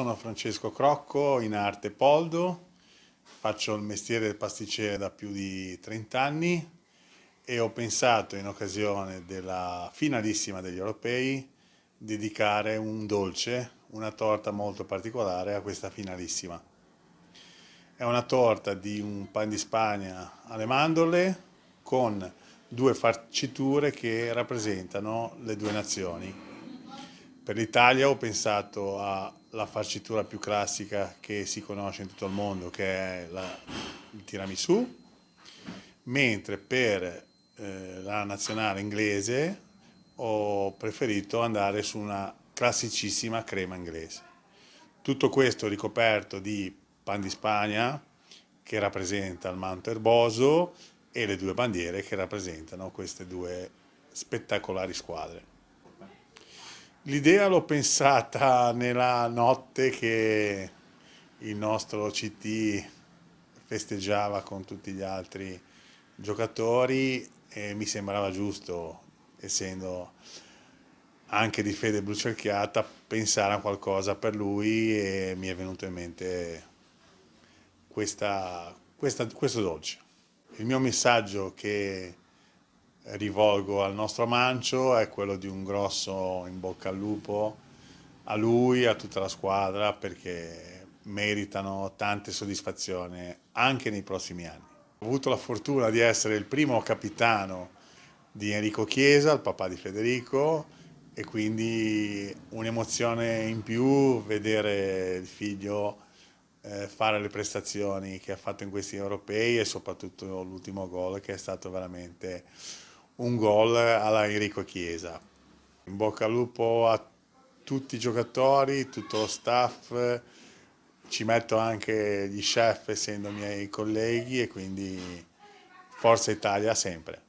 Sono Francesco Crocco, in arte Poldo, faccio il mestiere del pasticcere da più di 30 anni e ho pensato in occasione della finalissima degli europei dedicare un dolce, una torta molto particolare a questa finalissima. È una torta di un pan di Spagna alle mandorle con due farciture che rappresentano le due nazioni. Per l'Italia ho pensato alla farcitura più classica che si conosce in tutto il mondo, che è la, il tiramisù, mentre per eh, la nazionale inglese ho preferito andare su una classicissima crema inglese. Tutto questo ricoperto di pan di Spagna, che rappresenta il manto erboso, e le due bandiere che rappresentano queste due spettacolari squadre. L'idea l'ho pensata nella notte che il nostro CT festeggiava con tutti gli altri giocatori e mi sembrava giusto, essendo anche di fede brucerchiata, pensare a qualcosa per lui e mi è venuto in mente questa, questa, questo dolce. Il mio messaggio che rivolgo al nostro Mancio è quello di un grosso in bocca al lupo a lui, a tutta la squadra, perché meritano tante soddisfazioni anche nei prossimi anni. Ho avuto la fortuna di essere il primo capitano di Enrico Chiesa, il papà di Federico, e quindi un'emozione in più vedere il figlio eh, fare le prestazioni che ha fatto in questi europei e soprattutto l'ultimo gol che è stato veramente un gol alla Enrico Chiesa. In bocca al lupo a tutti i giocatori, tutto lo staff, ci metto anche gli chef essendo miei colleghi e quindi Forza Italia sempre.